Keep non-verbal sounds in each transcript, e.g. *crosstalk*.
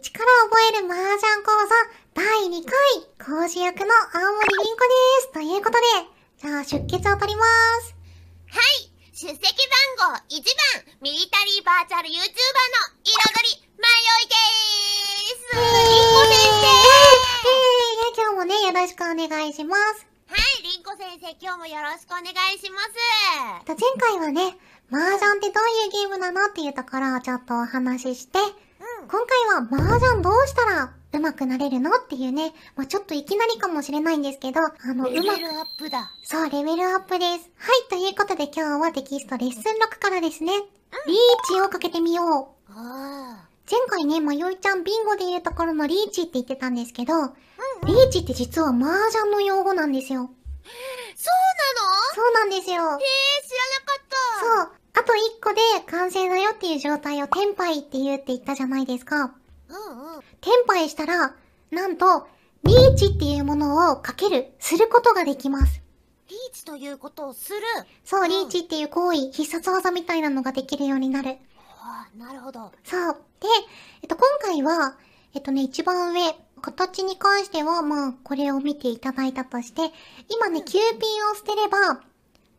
一から覚える麻雀講座第2回講師役の青森凛子です。ということで、じゃあ出血を取ります。はい。出席番号1番、ミリタリーバーチャル YouTuber の彩り迷いでーす。凛子先生、えー、今日もね、よろしくお願いします。はい、りんこ先生、今日もよろしくお願いします。前回はね、麻雀ってどういうゲームなのっていうところをちょっとお話しして、今回は麻雀どうしたら上手くなれるのっていうね、まあ、ちょっといきなりかもしれないんですけど、あの、うまく。レベルアップだ。そう、レベルアップです。はい、ということで今日はテキストレッスン6からですね、うん、リーチをかけてみよう。前回ね、まよいちゃんビンゴで言うところのリーチって言ってたんですけど、うんリーチって実は麻雀の用語なんですよ。そうなのそうなんですよ。へえー、知らなかった。そう。あと1個で完成だよっていう状態をテンパイって言うって言ったじゃないですか。うんうん。テンパイしたら、なんと、リーチっていうものをかける、することができます。リーチということをするそう、リーチっていう行為、必殺技みたいなのができるようになる。はあ、なるほど。そう。で、えっと、今回は、えっとね、一番上、形に関しては、まあ、これを見ていただいたとして、今ね、キューピンを捨てれば、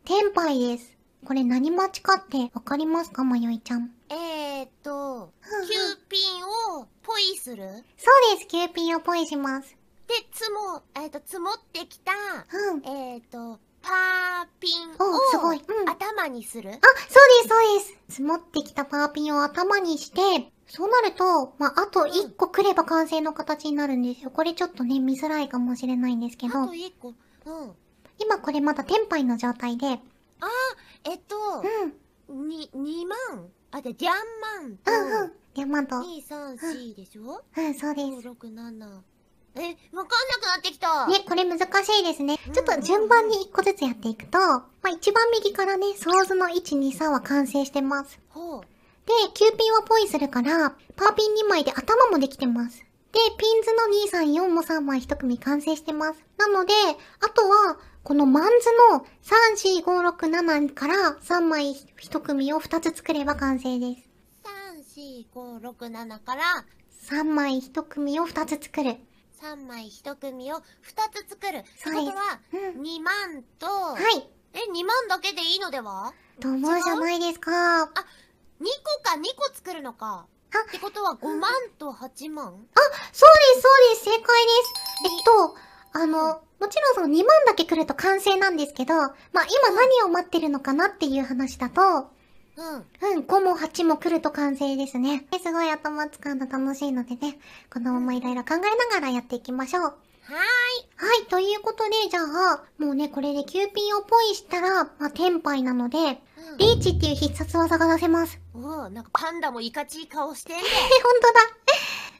テンパイです。これ何待ちかってわかりますかまいちゃん。えー、っと、キューピンをポイするそうです、キューピンをポイします。で、積も、えー、っと、積もってきた、うん、えー、っと、パーピンをすごい、うん、頭にするあ、そうです、そうです。積もってきたパーピンを頭にして、そうなると、まあ、あと1個くれば完成の形になるんですよ。これちょっとね、見づらいかもしれないんですけど。あと1個。うん。今これまだテンパイの状態で。ああ、えっと、うん。に、2万あ、じゃ、ジャンマン。うんうん。ジャンマンと。2、3、4でしょうん、そうです。え、わかんなくなってきた。ね、これ難しいですね。ちょっと順番に一個ずつやっていくと、まあ一番右からね、ソーズの1、2、3は完成してます。ほう。で、キューピンはポイするから、パーピン2枚で頭もできてます。で、ピンズの234も3枚1組完成してます。なので、あとは、このマンズの34567から3枚1組を2つ作れば完成です。34567から3枚1組を2つ作る。3枚1組を2つ作る。そうは、2万と、うん、はい。え、2万だけでいいのではと思うじゃないですか。あ、2個か2個作るのか。あってことは5万と8万、あ、そうです、そうです、正解です。えっと、あの、もちろんその2万だけ来ると完成なんですけど、まあ今何を待ってるのかなっていう話だと、うん。うん、5も8も来ると完成ですね。すごい頭使うの楽しいのでね、このままいろいろ考えながらやっていきましょう。はーい。はい、ということで、じゃあ、もうね、これでキューピーをポイしたら、まあ、パイなので、リーチっていう必殺技が出せます。おお、なんかパンダもいかチい顔してんね。ほんとだ。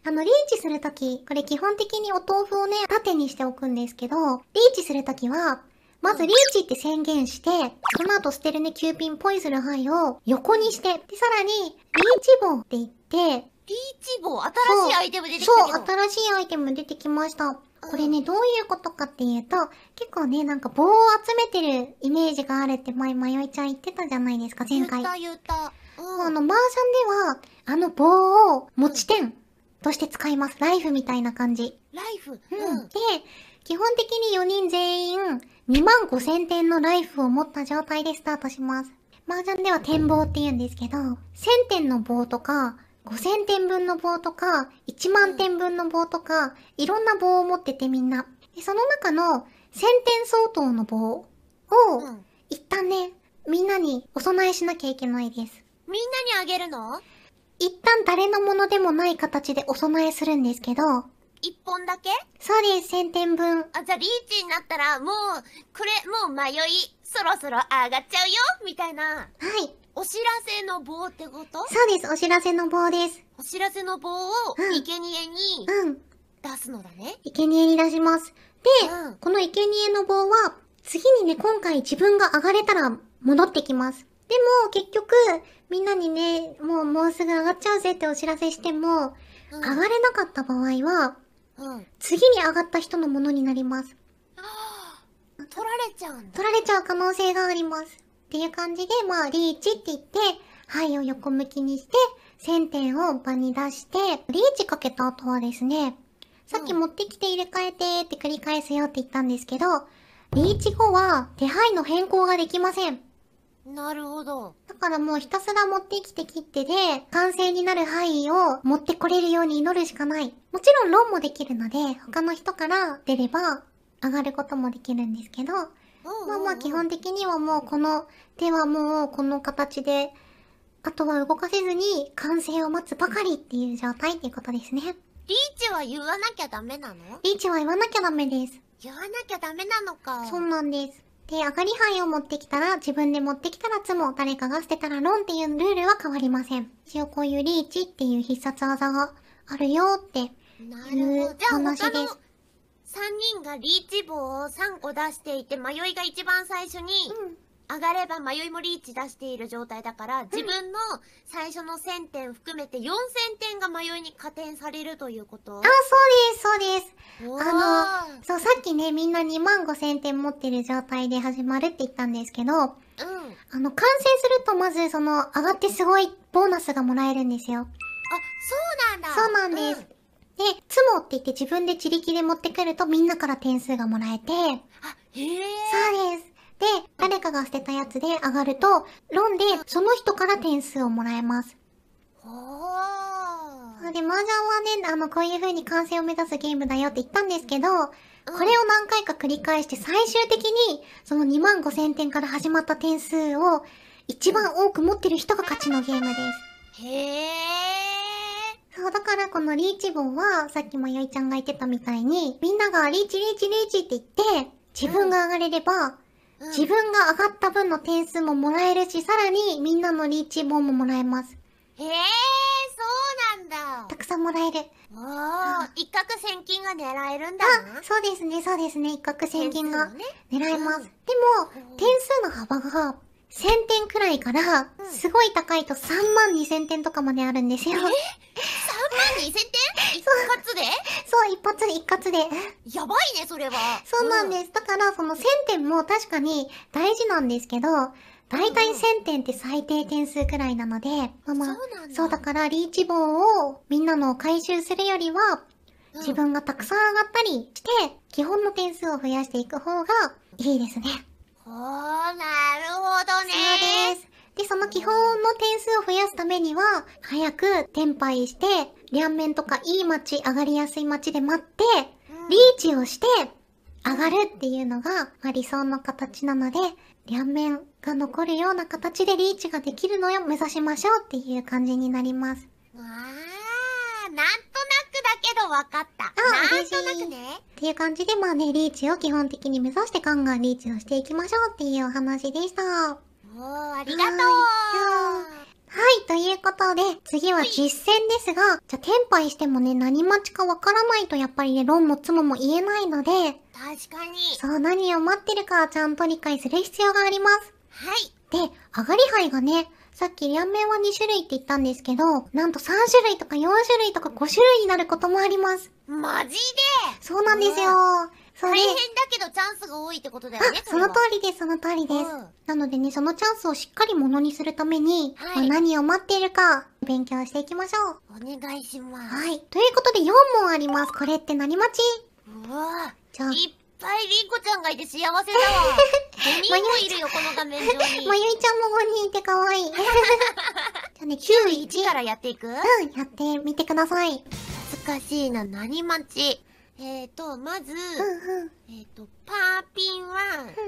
*laughs* あの、リーチするとき、これ基本的にお豆腐をね、縦にしておくんですけど、リーチするときは、まずリーチって宣言して、その後捨てるね、キューピンポイする範囲を横にして、で、さらに、リーチ棒って言って、リーチ棒新しいアイテム出てきたそう、新しいアイテム出てきました。これね、どういうことかっていうと、結構ね、なんか棒を集めてるイメージがあるって前、まよいちゃん言ってたじゃないですか、前回。言った言った。うん、あの、マーシャンでは、あの棒を持ち点として使います。ライフみたいな感じ。ライフ、うん、うん。で、基本的に4人全員、2万5千点のライフを持った状態でスタートします。麻雀では展望って言うんですけど、1000点の棒とか、5000点分の棒とか、1万点分の棒とか、いろんな棒を持っててみんな。その中の1000点相当の棒を、一旦ね、みんなにお供えしなきゃいけないです。みんなにあげるの一旦誰のものでもない形でお供えするんですけど、一本だけそうです、1000点分。あ、じゃあリーチになったら、もう、これ、もう迷い、そろそろ上がっちゃうよ、みたいな。はい。お知らせの棒ってことそうです、お知らせの棒です。お知らせの棒を、生贄に、うん。出すのだね。生贄に出します。で、うん、この生贄の棒は、次にね、今回自分が上がれたら戻ってきます。でも、結局、みんなにね、もうもうすぐ上がっちゃうぜってお知らせしても、うん、上がれなかった場合は、うん、次に上がった人のものになります。*gasps* 取られちゃう取られちゃう可能性があります。っていう感じで、まあ、リーチって言って、肺を横向きにして、線点を場に出して、リーチかけた後はですね、さっき持ってきて入れ替えてって繰り返すよって言ったんですけど、リーチ後は手配の変更ができません。なるほど。だからもうひたすら持ってきて切ってで、完成になる範囲を持ってこれるように祈るしかない。もちろんロンもできるので、他の人から出れば上がることもできるんですけど、まあまあ基本的にはもうこの手はもうこの形で、あとは動かせずに完成を待つばかりっていう状態っていうことですね。リーチは言わなきゃダメなのリーチは言わなきゃダメです。言わなきゃダメなのか。そうなんです。で、上がり牌を持ってきたら、自分で持ってきたらツも、誰かが捨てたらロンっていうルールは変わりません。一応こういうリーチっていう必殺技があるよっていう話です。なるほど。じゃあ他の人がリーチ棒を3個出していて迷いが一番最初に、上がれば迷いもリーチ出している状態だから、自分の最初の1000点含めて4000点が迷いに加点されるということあ、そうです、そうです。あの、そう、さっきね、みんな2万5000点持ってる状態で始まるって言ったんですけど、うん。あの、完成するとまず、その、上がってすごいボーナスがもらえるんですよ。あ、そうなんだ。そうなんです。うんで、ツモって言って自分で自力で持ってくるとみんなから点数がもらえて、あ、へえ。そうです。で、誰かが捨てたやつで上がると、ロンでその人から点数をもらえます。ほー。で、麻雀はね、あの、こういう風に完成を目指すゲームだよって言ったんですけど、これを何回か繰り返して最終的に、その2万5千点から始まった点数を一番多く持ってる人が勝ちのゲームです。へー。そう、だからこのリーチ棒は、さっきもよいちゃんが言ってたみたいに、みんながリーチリーチリーチって言って、自分が上がれれば、うん自分が上がった分の点数ももらえるし、さらにみんなのリーチ棒ももらえます。へえ、そうなんだた。くさんもらえる。おー、一攫千金が狙えるんだあ、そうですね、そうですね。一攫千金が狙えます。でも、点数の幅が1000点くらいから、すごい高いと3万2000点とかまであるんですよ。え ?3 万2000点 *laughs* 一括でそう、一発で一括で。やばいね、それは。そうなんです。うん、だから、その1000点も確かに大事なんですけど、大体1000点って最低点数くらいなので、まあまあ、そうそうだからリーチ棒をみんなの回収するよりは、自分がたくさん上がったりして、基本の点数を増やしていく方がいいですね。おー、なるほどね。そうです。で、その基本の点数を増やすためには、早く転配して、両面とかいい街、上がりやすい街で待って、リーチをして、上がるっていうのが、まあ、理想の形なので、両面が残るような形でリーチができるのを目指しましょうっていう感じになります。なんとなくだけど分かった。あ、なんとなくね。っていう感じで、まあね、リーチを基本的に目指してガンガンリーチをしていきましょうっていうお話でした。おー、ありがとうはい、ということで、次は実践ですが、じゃあ、テンパイしてもね、何待ちかわからないと、やっぱりね、論もツモも言えないので、確かに。そう、何を待ってるか、ちゃんと理解する必要があります。はい。で、上がり牌がね、さっき両面は2種類って言ったんですけど、なんと3種類とか4種類とか5種類になることもあります。マジでそうなんですよ。それ大変だけどチャンスが多いってことだよね。その通りです、その通りです、うん、なのでね、そのチャンスをしっかりものにするために、はい、まあ、何を待っているか、勉強していきましょう。お願いします。はい。ということで4問あります。これって何待ちうわじゃあ。いっいりんこちゃんがいて幸せだわ。5 *laughs* 人もいるよ、この画面上に。まゆいちゃんも5人いて可愛い。*laughs* じゃあね、9、1からやっていくうん、やってみてください。恥ずかしいな、何待ち。えーと、まず、うんうん、えっ、ー、と、パーピンは、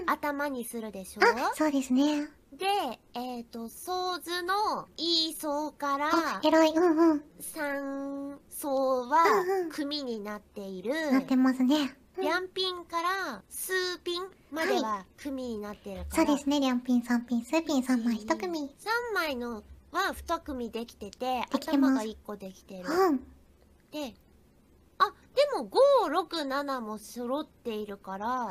頭にするでしょ、うそうですね。で、えっ、ー、と、ソーズのいい層から、い、うんうん。3層は、組になっている。なってますね。りゃんピンから数ピンまでは組になってるから、はい、そうですね両ピン、3ピン数ピン3枚1組3枚のは2組できてて頭が1個できてる、うん、であでも567も揃っているから、うんうん、2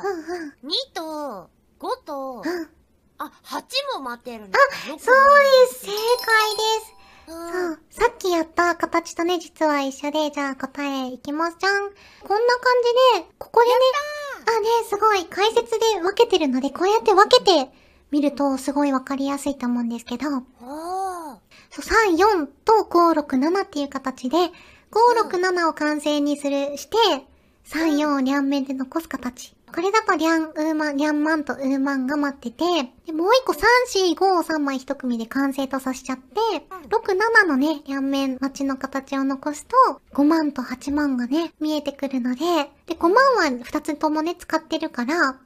と5と、うんあ、8も待ってるね。あ、そうです。正解です。そう。さっきやった形とね、実は一緒で、じゃあ答えいきますじゃん。こんな感じで、ここでね、あ、ね、すごい解説で分けてるので、こうやって分けてみるとすごい分かりやすいと思うんですけど、そう3、4と5、6、7っていう形で、5、6、7を完成にする、して、3、4を両面で残す形。これだとリャン、ウーマン、リャンマンとウーマンが待ってて、でもう一個3、4、5を3枚一組で完成とさせちゃって、6、7のね、両面待ちの形を残すと、5万と8万がね、見えてくるので、で、5万は2つともね、使ってるから、まあ、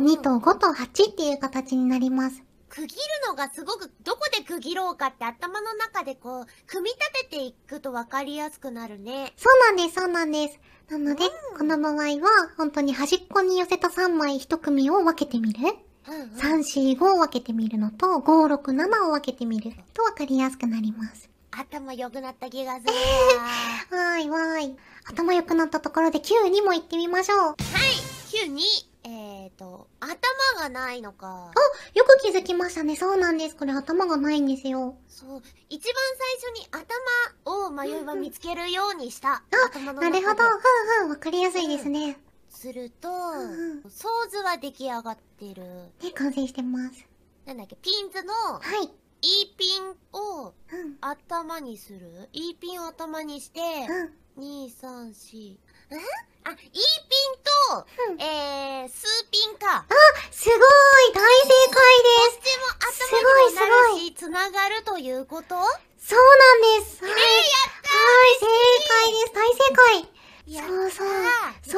2と5と8っていう形になります。区切るのがすごく、どこで区切ろうかって頭の中でこう、組み立てていくと分かりやすくなるね。そうなんです、そうなんです。なので、うん、この場合は、本当に端っこに寄せた3枚1組を分けてみる。うんうん、3、4、5を分けてみるのと、5、6、7を分けてみると分かりやすくなります。頭良くなった気がする。*laughs* わーいわーい。頭良くなったところで9 2も行ってみましょう。はい、9 2えっ、ー、と、頭がないのか。あ、よく気づきましたね。そうなんです。これ頭がないんですよ。そう。一番最初に頭を迷いは見つけるようにした。うんうん、あ、なるほど。ふんふん。わかりやすいですね。うん、すると、うんうん、ソーズは出来上がってる。ね、完成してます。なんだっけ、ピンズの、はい。E ピンを頭にする、うん、?E ピンを頭にして、うん、2、3、4。うんあ、E ピンえー、スーピンか。あ、すごい大正解です。こっちも頭にもなるし、つながるということそうなんです。はい、えー、やったーはい、正解です。大正解。そうそう。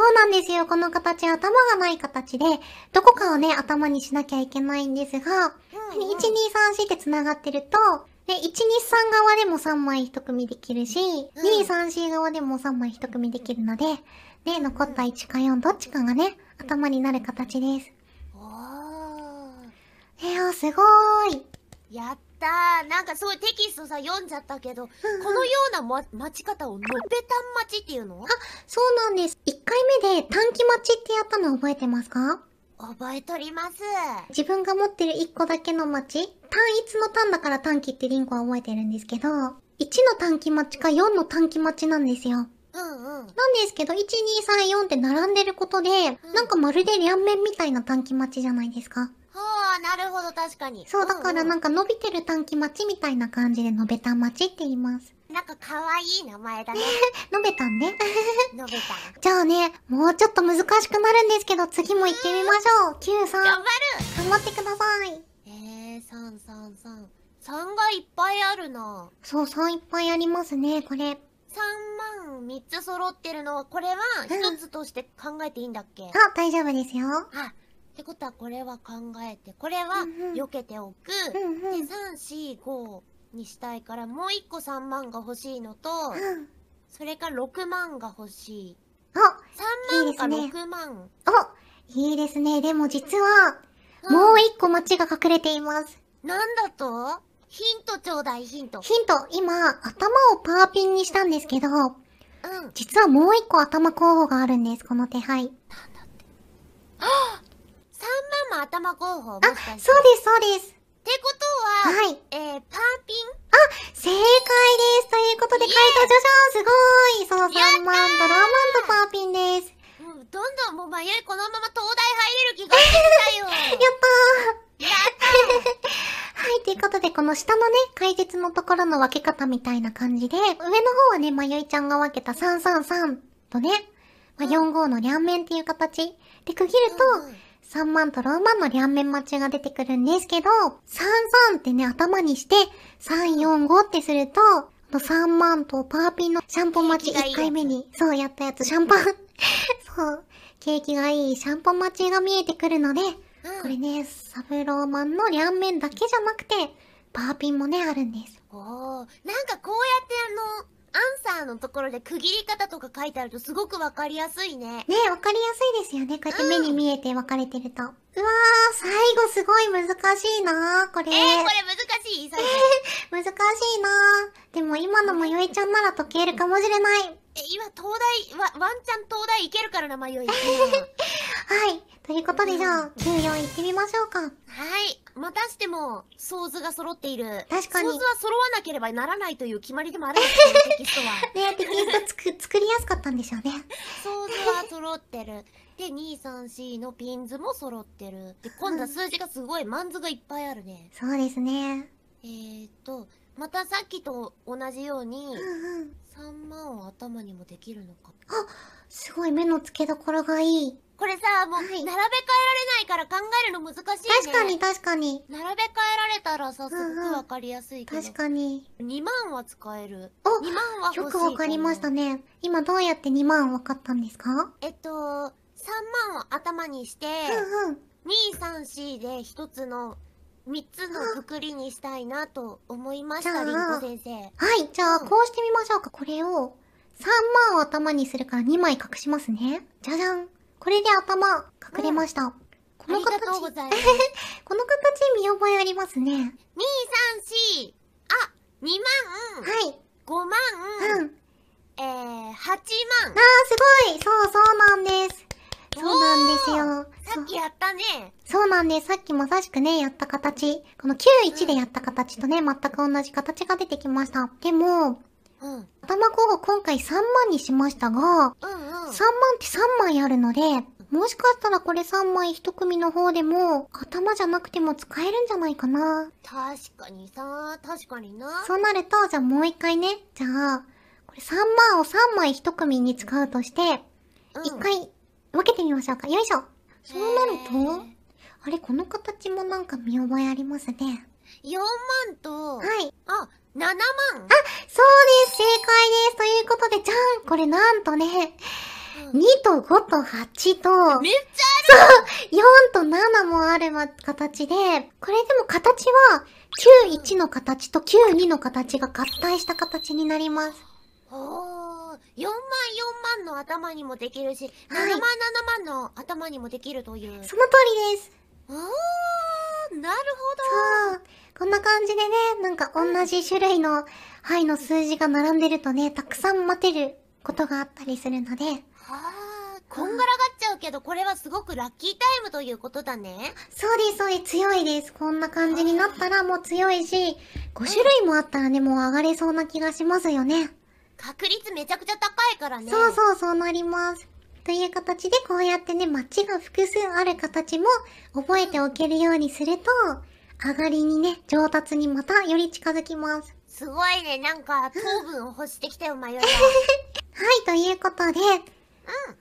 そうなんですよ。この形、頭がない形で、どこかをね、頭にしなきゃいけないんですが、うんうん、1234って繋がってると、で、123側でも3枚1組できるし、うん、234側でも3枚1組できるので、で、残った1か4どっちかがね、頭になる形です。おー。えー、すごーい。やったー。なんかすごいテキストさ、読んじゃったけど、うんこのような、ま、待ち方をのぺたん待ちっていうのあ、そうなんです。1回目で短期待ちってやったの覚えてますか覚えとります。自分が持ってる1個だけの待ち単一の単だから短期ってリンコは覚えてるんですけど、1の短期待ちか4の短期待ちなんですよ。うんうん、なんですけど、1234って並んでることで、うん、なんかまるで両面みたいな短期待ちじゃないですか。はあ、なるほど、確かに。そう、だからなんか伸びてる短期待ちみたいな感じで、のべた待ちって言います。なんか可愛い名前だね。の *laughs* べたんね。の *laughs* べたん。じゃあね、もうちょっと難しくなるんですけど、次も行ってみましょう。9、さ頑張る頑張ってください。えー、333。3がいっぱいあるな。そう、3いっぱいありますね、これ。3万3つ揃ってるのは、これは1つとして考えていいんだっけ、うん、あ、大丈夫ですよ。あ、ってことはこれは考えて、これは避けておく。うんうん、で、3、4、5にしたいから、もう1個3万が欲しいのと、うん、それか6万が欲しい。あ、3万か6万。いいですね。お、いいですね。でも実は、もう1個間違が隠れています。なんだとヒントちょうだい、ヒント。ヒント、今、頭をパーピンにしたんですけど、うん。実はもう一個頭候補があるんです、この手配。なんだって。あ三番も頭候補あ、そうです、そうです。ってことは、はい。えー、パーピンあ、正解ですということで、書いたジョジョすごいそう、3万とラーマンとパーピンです。もう、どんどんもう、迷い、このまま東大入れる気がしてきたよ *laughs* やったーやったーはい、ということで、この下のね、解説のところの分け方みたいな感じで、上の方はね、まゆいちゃんが分けた333とね、まあ、45の両面っていう形で区切ると、3万と6万の両面待ちが出てくるんですけど、33ってね、頭にして、345ってすると、3万とパーピンのシャンポン待ち1回目に、そうやったやつ、シャンパン。*laughs* そう。景気がいいシャンポン待ちが見えてくるので、これねサブローマンの両面だけじゃなくてパーピンもねあるんですおおんかこうやってあのアンサーのところで区切り方とか書いてあるとすごくわかりやすいね。ねわかりやすいですよね。こうやって目に見えて分かれてると。うん、わー、最後すごい難しいなー、これ。えー、これ難しい最後。*laughs* 難しいなー。でも今の迷いちゃんなら解けるかもしれない。え、今、東大、わ、ワンチャン東大いけるからな、迷い。*laughs* はい。ということでじゃあ、94行ってみましょうか。はい。またしても、想ーが揃っている。確かに想ーは揃わなければならないという決まりでもあるんですよ、*laughs* テキストは。ねテキストつ作りやすかったんでしょうね。想ーは揃ってる。で、2、3、4のピンズも揃ってる。で、今度は数字がすごい、マンズがいっぱいあるね。そうですね。えーと、またさっきと同じようにうん、うん。3万を頭にもできるのか。あ、すごい目の付けどころがいい。これさ、もう、並べ替えられないから考えるの難しいね。確かに確かに。並べ替えられたらさ、すごくわかりやすいけど。確かに。2万は使える。お !2 万は欲しい。よくわかりましたね。今どうやって2万わかったんですかえっと、3万を頭にして、うんうん、2、3、4で1つの3つのくくりにしたいなと思いました、りんご先生。はい、じゃあ、こうしてみましょうか。これを、3万を頭にするから2枚隠しますね。じゃじゃん。これで頭隠れました。この形、この形見覚えありますね。2、3、4、あ、2万。はい。5万。うん。えー、8万。あー、すごいそう、そうなんです。そうなんですよ。さっきやったねそ。そうなんです。さっきまさしくね、やった形。この91でやった形とね、全く同じ形が出てきました。でも、うん。頭5が今回3万にしましたが、うんうん、3万って3枚あるので、もしかしたらこれ3枚1組の方でも、頭じゃなくても使えるんじゃないかな。確かにさ、確かにな。そうなると、じゃあもう一回ね、じゃあ、これ3万を3枚1組に使うとして、一、うん、回分けてみましょうか。よいしょ。そうなると、あれ、この形もなんか見覚えありますね。4万と、はい。あ、7万あ、そうです。正解です。ということで、じゃん。これなんとね、うん、2と5と8と、めっちゃあるそう !4 と7もある形で、これでも形は、91の形と92の形が合体した形になります。おー、4万4万の頭にもできるし、7万7万の頭にもできるという。はい、その通りです。おーなるほど。こんな感じでね、なんか同じ種類の牌の数字が並んでるとね、たくさん待てることがあったりするので。はあ、こんがらがっちゃうけど、これはすごくラッキータイムということだね。そうです、そうです、強いです。こんな感じになったらもう強いし、5種類もあったらね、もう上がれそうな気がしますよね。確率めちゃくちゃ高いからね。そうそう、そうなります。という形でこうやってね、街が複数ある形も覚えておけるようにすると、上がりにね、上達にまたより近づきます。すごいね、なんか糖分を欲してきたよ、迷い *laughs* はい、ということで、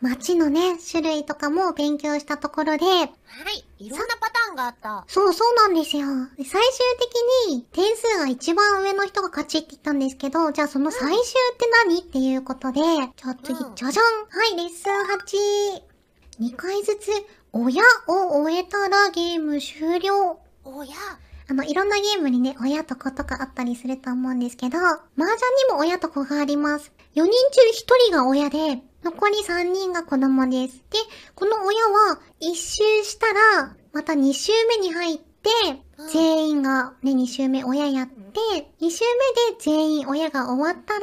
うん。街のね、種類とかも勉強したところで。はい。いろんなパターンがあった。そう、そうなんですよ。最終的に点数が一番上の人が勝ちって言ったんですけど、じゃあその最終って何、うん、っていうことで、じゃあ次、うん、じゃじゃんはい、レッスン8。2回ずつ、親を終えたらゲーム終了。親あの、いろんなゲームにね、親と子とかあったりすると思うんですけど、麻雀にも親と子があります。4人中1人が親で、残り3人が子供です。で、この親は1周したら、また2周目に入って、全員がね、2周目親やって、2周目で全員親が終わったら、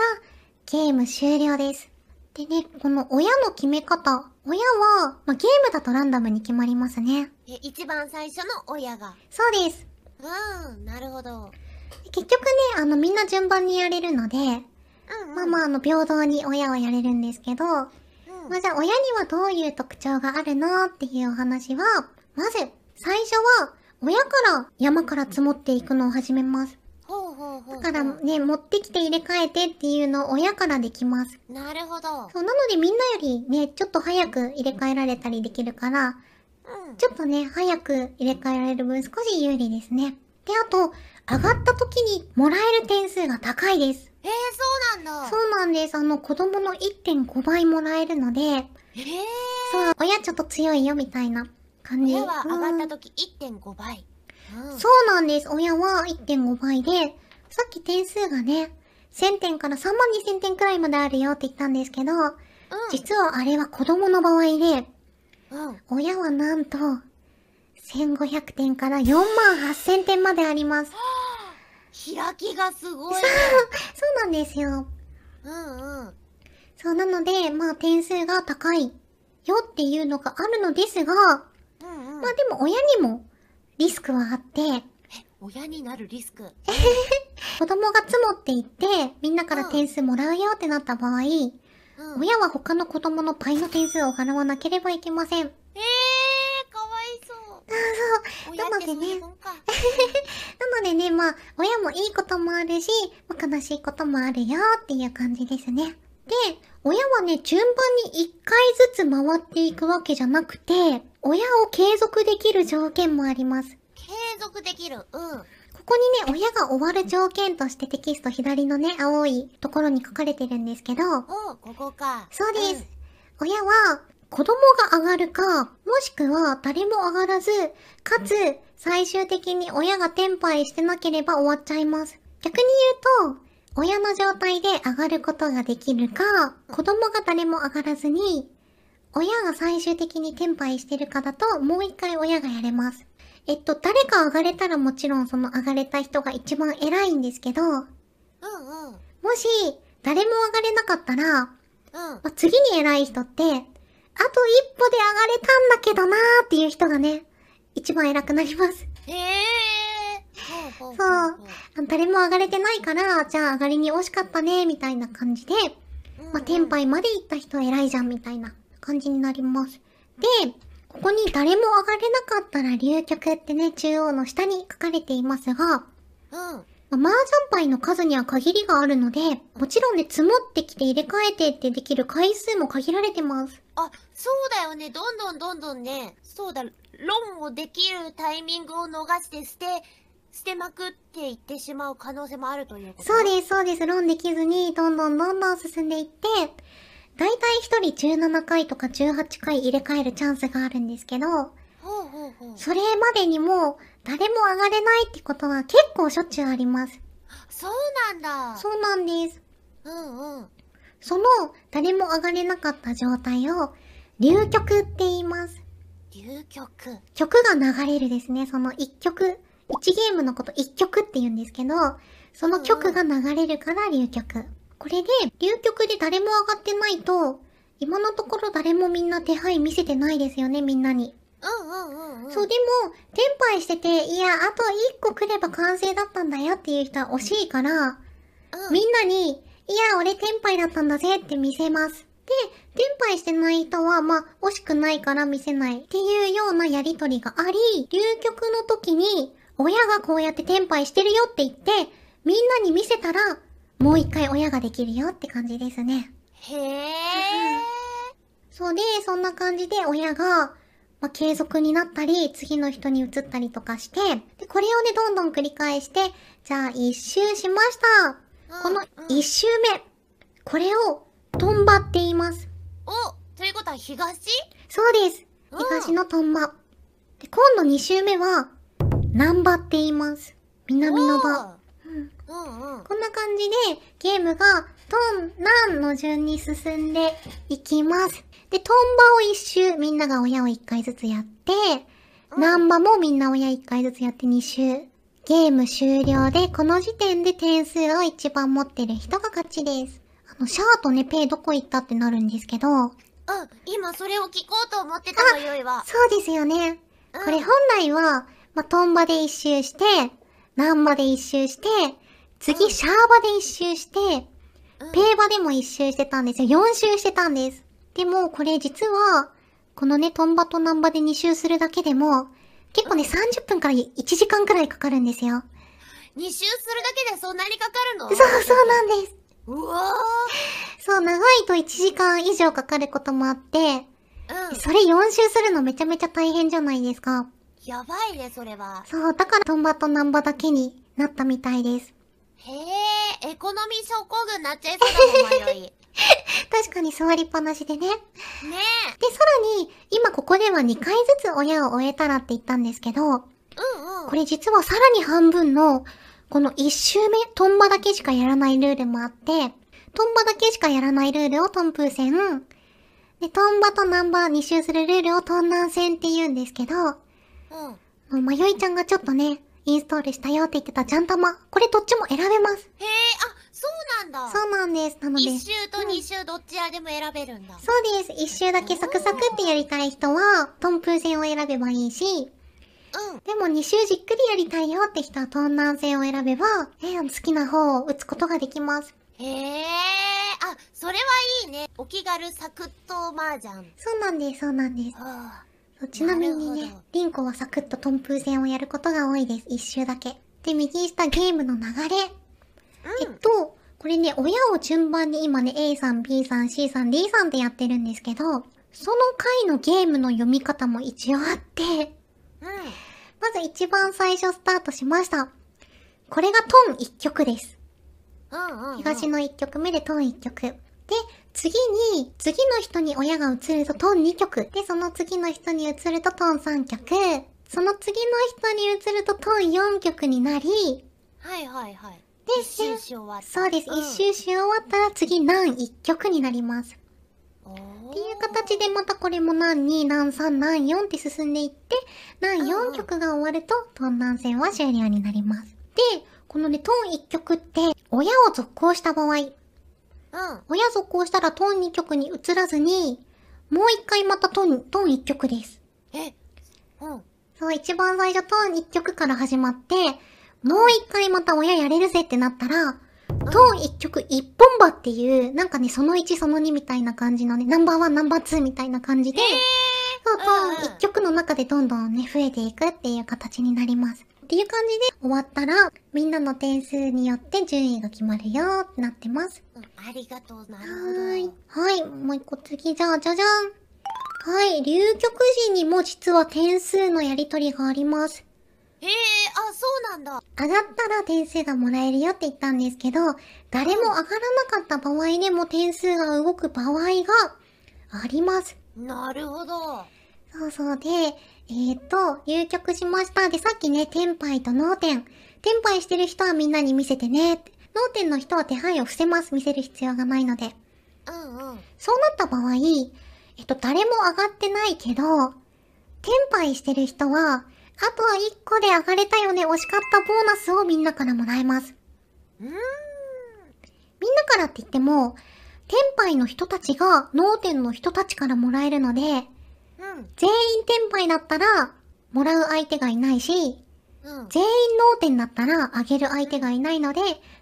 ゲーム終了です。でね、この親の決め方。親は、まあ、ゲームだとランダムに決まりますね。え、一番最初の親が。そうです。うん、なるほど。結局ね、あの、みんな順番にやれるので、まあまあ、あの、平等に親はやれるんですけど、まあじゃあ親にはどういう特徴があるのっていうお話は、まず、最初は、親から山から積もっていくのを始めます。だからね、持ってきて入れ替えてっていうのを親からできます。なるほど。そう、なのでみんなよりね、ちょっと早く入れ替えられたりできるから、ちょっとね、早く入れ替えられる分少し有利ですね。で、あと、上がった時にもらえる点数が高いです。えー、そうなんだ。そうなんです。あの、子供の1.5倍もらえるので、えー、そう、親ちょっと強いよみたいな感じ。親は上がった時1.5倍、うん、そうなんです。親は1.5倍で、さっき点数がね、1000点から3万2000点くらいまであるよって言ったんですけど、うん、実はあれは子供の場合で、うん、親はなんと、1500点から4万8000点まであります。開きがすごい、ね、そうなんですよ。うんうん。そう、なので、まあ点数が高いよっていうのがあるのですが、うんうん、まあでも親にもリスクはあって、え、親になるリスク *laughs* 子供が積もっていって、みんなから点数もらうよってなった場合、うん、親は他の子供の倍の点数を払わなければいけません。えなのでね、なのでね、まあ、親もいいこともあるし、まあ、悲しいこともあるよっていう感じですね。で、親はね、順番に一回ずつ回っていくわけじゃなくて、親を継続できる条件もあります。継続できるうん。ここにね、親が終わる条件としてテキスト左のね、青いところに書かれてるんですけど。おここか。そうです。うん、親は、子供が上がるか、もしくは誰も上がらず、かつ最終的に親がテンパイしてなければ終わっちゃいます。逆に言うと、親の状態で上がることができるか、子供が誰も上がらずに、親が最終的に転イしてるかだと、もう一回親がやれます。えっと、誰か上がれたらもちろんその上がれた人が一番偉いんですけど、うんうん。もし、誰も上がれなかったら、うん。ま次に偉い人って、あと一歩で上がれたんだけどなーっていう人がね、一番偉くなります。えー、そう。誰も上がれてないから、じゃあ上がりに惜しかったね、みたいな感じで、まあ、天杯まで行った人は偉いじゃん、みたいな感じになります。で、ここに誰も上がれなかったら流局ってね、中央の下に書かれていますが、うん。麻雀牌の数には限りがあるので、もちろんね、積もってきて入れ替えてってできる回数も限られてます。あ、そうだよね。どんどんどんどんね、そうだ、論をできるタイミングを逃して捨て、捨てまくっていってしまう可能性もあるということそうです、そうです。論できずに、どんどんどんどん進んでいって、だいたい1人17回とか18回入れ替えるチャンスがあるんですけど、それまでにも誰も上がれないってことは結構しょっちゅうあります。そうなんだ。そうなんです。うんうん。その誰も上がれなかった状態を流曲って言います。流曲曲が流れるですね。その一曲。一ゲームのこと一曲って言うんですけど、その曲が流れるから流曲。これで、流曲で誰も上がってないと、今のところ誰もみんな手配見せてないですよね、みんなに。うんうんうんうん。そう、でも、テンパイしてて、いや、あと1個来れば完成だったんだよっていう人は惜しいから、みんなに、いや、俺パイだったんだぜって見せます。で、パイしてない人は、まあ、惜しくないから見せないっていうようなやりとりがあり、流局の時に、親がこうやってパイしてるよって言って、みんなに見せたら、もう一回親ができるよって感じですね。へー。そうで、そんな感じで親が、まあ、継続になったり、次の人に移ったりとかして、で、これをね、どんどん繰り返して、じゃあ一周しました。この一周目、これをトンバって言います。おということは東そうです。東のトンバ。で今度二周目は、南波って言います。南の場。うんうん、こんな感じでゲームがトン、ナンの順に進んでいきます。で、トンバを一周、みんなが親を一回ずつやって、ナンバもみんな親一回ずつやって二周。ゲーム終了で、この時点で点数を一番持ってる人が勝ちです。あの、シャーとね、ペイどこ行ったってなるんですけど。うん、今それを聞こうと思ってたの、よいは。そうですよね。うん、これ本来は、まトンバで一周して、ナンバで一周して、次、シャーバで一周して、うん、ペーバでも一周してたんですよ。4周してたんです。でも、これ実は、このね、トンバとナンバで2周するだけでも、結構ね、30分から1時間くらいかかるんですよ。2周するだけでそんなにかかるのそう、そうなんです。うわー。そう、長いと1時間以上かかることもあって、うん。それ4周するのめちゃめちゃ大変じゃないですか。やばいね、それは。そう、だからトンバとナンバだけになったみたいです。へえ、エコノミー症候群になっちゃいそうだもん、迷い。確かに座りっぱなしでね。ねえ。で、さらに、今ここでは2回ずつ親を終えたらって言ったんですけど、うんうん。これ実はさらに半分の、この1周目、トンバだけしかやらないルールもあって、トンバだけしかやらないルールをトンプー戦、で、トンバとナンバー2周するルールをトンナン戦って言うんですけど、うん。迷いちゃんがちょっとね、インストールしたよって言ってたジャン玉、これどっちも選べます。へえ、あ、そうなんだ。そうなんです。なので。一周と二周どっちやでも選べるんだ。そうです。一周だけサクサクってやりたい人は、トンプー戦を選べばいいし、うん。でも二周じっくりやりたいよって人は東南戦を選べば、えー、好きな方を打つことができます。へえ。あ、それはいいね。お気軽サクッとャン。そうなんです、そうなんです。ちなみにね、リンコはサクッとトンプー戦をやることが多いです。一周だけ。で、右下ゲームの流れ。えっと、これね、親を順番に今ね、A さん、B さん、C さん、D さんってやってるんですけど、その回のゲームの読み方も一応あって、うん、まず一番最初スタートしました。これがトン1曲です。東の1曲目でトン1曲。で、次に、次の人に親が移るとトン2曲。で、その次の人に移るとトン3曲。その次の人に移るとトン4曲になり、はいはいはい。一周し終わった。そうです。一周し終わったら次、何一曲になります。っていう形でまたこれも何2、何3、何4って進んでいって、何4曲が終わると、トン南戦は終了になります。で、このね、トン1曲って、親を続行した場合、うん、親続行したらトン2曲に移らずに、もう一回またトン、トン1曲です。えうん。そう、一番最初トン1曲から始まって、もう一回また親やれるぜってなったら、と一曲一本場っていう、なんかね、その1その2みたいな感じのね、ナンバーワンナンバーツーみたいな感じで、ー、そうそう、一、曲の中でどんどんね、増えていくっていう形になります。っていう感じで終わったら、みんなの点数によって順位が決まるよってなってます。うん、ありがとう、なるほど。はい。はい、もう一個次、じゃあ、じゃじゃん。はい、流局時にも実は点数のやりとりがあります。へえ、あ、そうなんだ。上がったら点数がもらえるよって言ったんですけど、誰も上がらなかった場合でも点数が動く場合があります。なるほど。そうそう。で、えっ、と、入局しました。で、さっきね、テンパイと脳天。テンパイしてる人はみんなに見せてね。脳天の人は手配を伏せます。見せる必要がないので。うんうん。そうなった場合、えっと、誰も上がってないけど、テンパイしてる人は、あとは1個で上がれたよね、惜しかったボーナスをみんなからもらえます。うーん。みんなからって言っても、天杯の人たちが脳天の人たちからもらえるので、うん、全員天杯だったら、もらう相手がいないし、うん、全員脳天だったらあげる相手がいないので、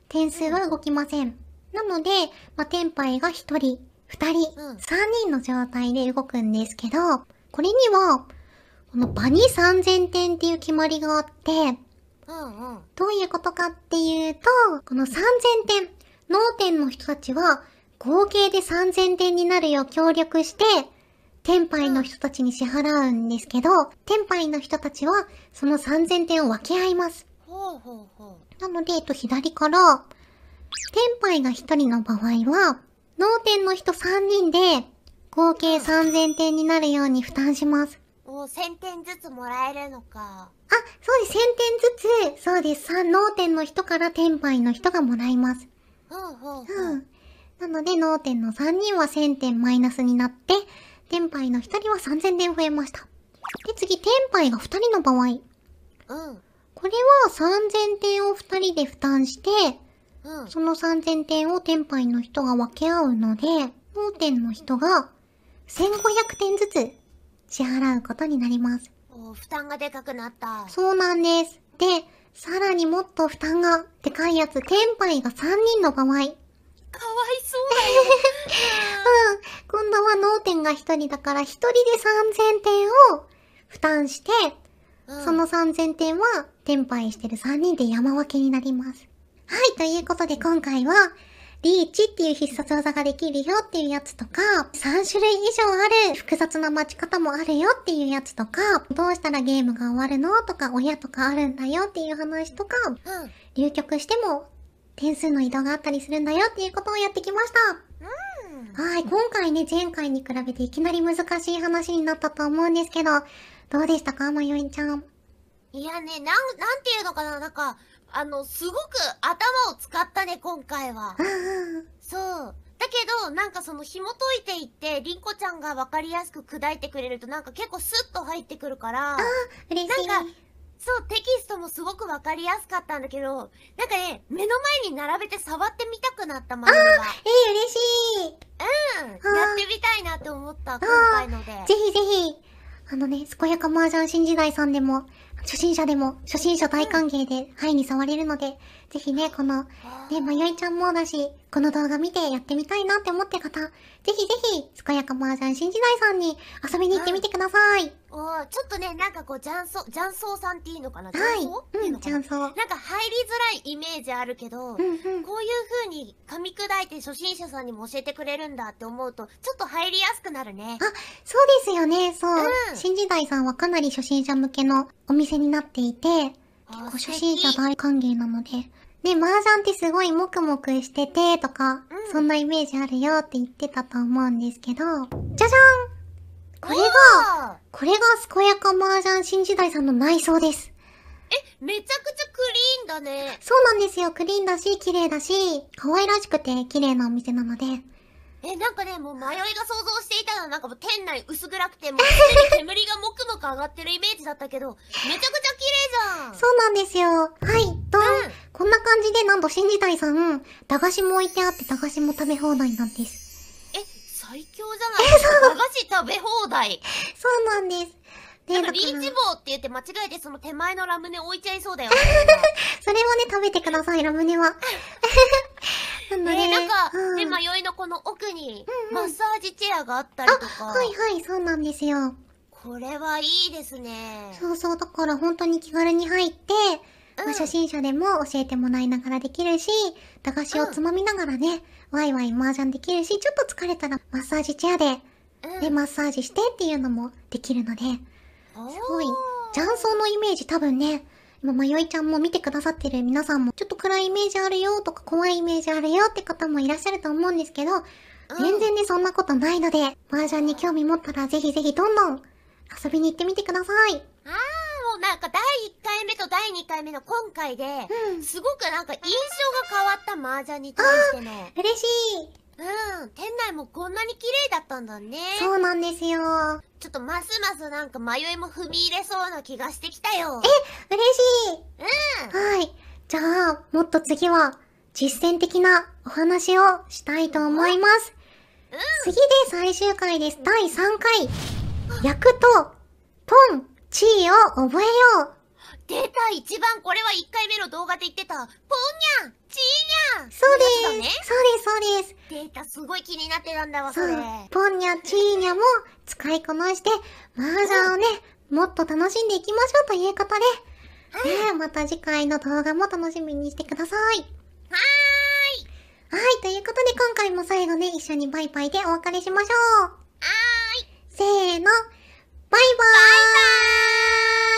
点数は動きません。なので、まあ、天杯が1人、2人、3人の状態で動くんですけど、これには、この場に3000点っていう決まりがあって、うんうん、どういうことかっていうと、この3000点、脳天の人たちは、合計で3000点になるよう協力して、天杯の人たちに支払うんですけど、天杯の人たちは、その3000点を分け合います。なので、えっと、左から、天杯が1人の場合は、脳天の人3人で、合計3000点になるように負担します。う、1000点ずつもらえるのか。あ、そうです。1000点ずつ、そうです。脳天の人から天杯の人がもらいます。ほうほううん。なので、脳天の3人は1000点マイナスになって、天杯の1人は3000点増えました。で、次、天杯が2人の場合。うん。これは3000点を2人で負担して、うん、その3000点を天杯の人が分け合うので、脳天の人が1500点ずつ支払うことになります。お負担がでかくなった。そうなんです。で、さらにもっと負担がでかいやつ、テンパイが3人の場合。かわいそうだよ。*laughs* うん。今度は脳天が1人だから、1人で3000点を負担して、うん、その3000点は、テンパイしてる3人で山分けになります。はい、ということで今回は、リーチっていう必殺技ができるよっていうやつとか、3種類以上ある複雑な待ち方もあるよっていうやつとか、どうしたらゲームが終わるのとか、親とかあるんだよっていう話とか、うん、流局しても点数の移動があったりするんだよっていうことをやってきました。うん、はい、今回ね、前回に比べていきなり難しい話になったと思うんですけど、どうでしたかまよいちゃん。いやね、なん、なんていうのかな、なんか、あの、すごく頭を使ったね、今回は。*laughs* そう。だけど、なんかその紐解いていって、りんこちゃんがわかりやすく砕いてくれると、なんか結構スッと入ってくるから、あ嬉しい。なんか、そう、テキストもすごくわかりやすかったんだけど、なんかね、目の前に並べて触ってみたくなった漫画が。ええ、嬉しい。うん。やってみたいなって思った、今回ので。ぜひぜひ、あのね、健やか麻雀新時代さんでも、初心者でも、初心者大歓迎で、ハイに触れるので、ぜひね、この、ね、まゆいちゃんもだし、この動画見てやってみたいなって思って方、ぜひぜひ、健やか麻雀新時代さんに遊びに行ってみてください。はい、おちょっとね、なんかこう、雀荘、雀荘さんっていいのかなはい、うん、雀荘。なんか入りづらいイメージあるけど、うんうん、こういう風に噛み砕いて初心者さんにも教えてくれるんだって思うと、ちょっと入りやすくなるね。あ、そうですよね、そう。うん、新時代さんはかなり初心者向けのお店になっていて、結構初心者大歓迎なので、ね、麻雀ってすごいもくもくしててとか、うん、そんなイメージあるよって言ってたと思うんですけど、じゃじゃんこれが、これが健やか麻雀新時代さんの内装です。え、めちゃくちゃクリーンだね。そうなんですよ。クリーンだし、綺麗だし、可愛らしくて綺麗なお店なので、えなんかねもう迷いが想像していたのはなんかもう店内薄暗くてもう煙がもくもく上がってるイメージだったけどめちゃくちゃ綺麗じゃんそうなんですよはいと、うん、こんな感じでなんと新時代さん駄菓子も置いてあって駄菓子も食べ放題なんですえ最強じゃないですか駄菓子食べ放題そうなんですでなんかビーチ棒って言って間違えてその手前のラムネ置いちゃいそうだよ、*laughs* それはね、食べてください、ラムネは。*laughs* 変だね。ねなんか、うん、ね、迷いのこの奥に、マッサージチェアがあったりとか。うんうん、あ、はいはい、そうなんですよ。これはいいですね。そうそう、だから本当に気軽に入って、うん、まあ、初心者でも教えてもらいながらできるし、駄菓子をつまみながらね、うん、ワイワイ麻雀できるし、ちょっと疲れたらマッサージチェアで、うん、で、マッサージしてっていうのもできるので、すごい、雀荘のイメージ多分ね、今、まよいちゃんも見てくださってる皆さんも、ちょっと暗いイメージあるよとか怖いイメージあるよって方もいらっしゃると思うんですけど、全然ね、そんなことないので、麻雀に興味持ったらぜひぜひどんどん遊びに行ってみてください。ああ、もうなんか第1回目と第2回目の今回で、うん、すごくなんか印象が変わった麻雀に対しての。嬉しい。うん、店内もこんなに綺麗だったんだね。そうなんですよ。ちょっとますますなんか迷いも踏み入れそうな気がしてきたよ。え、嬉しい。うん。はい。じゃあ、もっと次は実践的なお話をしたいと思います。うん、次で最終回です。第3回。役と、ポン、地位を覚えよう。出た一番これは1回目の動画で言ってた、ポンニャンちーにゃんそうです、ね、そうです、そうです。データすごい気になってたんだわ、それ。ポンニャ、チーニャも使いこなして、麻雀をね、もっと楽しんでいきましょうということで、はい、ね、また次回の動画も楽しみにしてください。はーい。はい、ということで今回も最後ね、一緒にバイバイでお別れしましょう。はーい。せーの、バイバーイバイバーイ